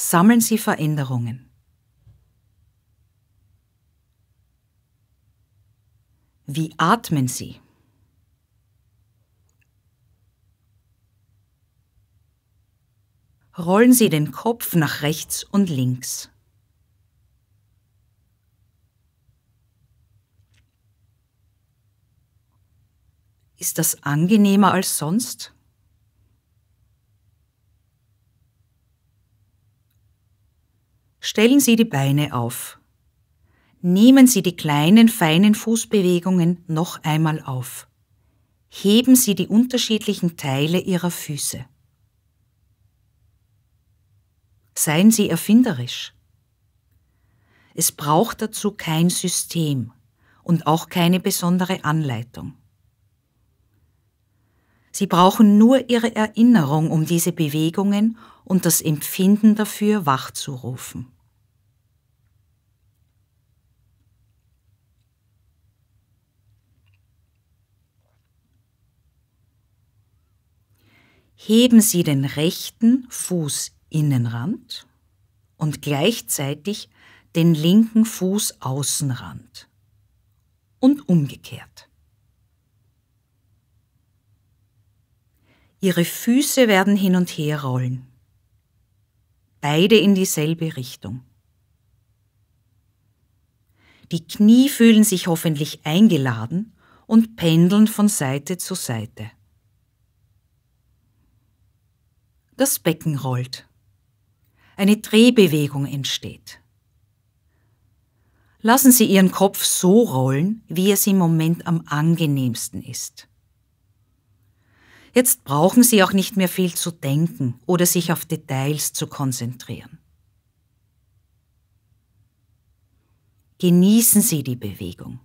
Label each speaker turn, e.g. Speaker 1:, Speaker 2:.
Speaker 1: sammeln Sie Veränderungen. Wie atmen Sie? Rollen Sie den Kopf nach rechts und links. Ist das angenehmer als sonst? Stellen Sie die Beine auf. Nehmen Sie die kleinen, feinen Fußbewegungen noch einmal auf. Heben Sie die unterschiedlichen Teile Ihrer Füße. Seien Sie erfinderisch. Es braucht dazu kein System und auch keine besondere Anleitung. Sie brauchen nur Ihre Erinnerung, um diese Bewegungen und das Empfinden dafür wachzurufen. heben Sie den rechten Fußinnenrand und gleichzeitig den linken Fußaußenrand und umgekehrt. Ihre Füße werden hin und her rollen, beide in dieselbe Richtung. Die Knie fühlen sich hoffentlich eingeladen und pendeln von Seite zu Seite. Das Becken rollt. Eine Drehbewegung entsteht. Lassen Sie Ihren Kopf so rollen, wie es im Moment am angenehmsten ist. Jetzt brauchen Sie auch nicht mehr viel zu denken oder sich auf Details zu konzentrieren. Genießen Sie die Bewegung.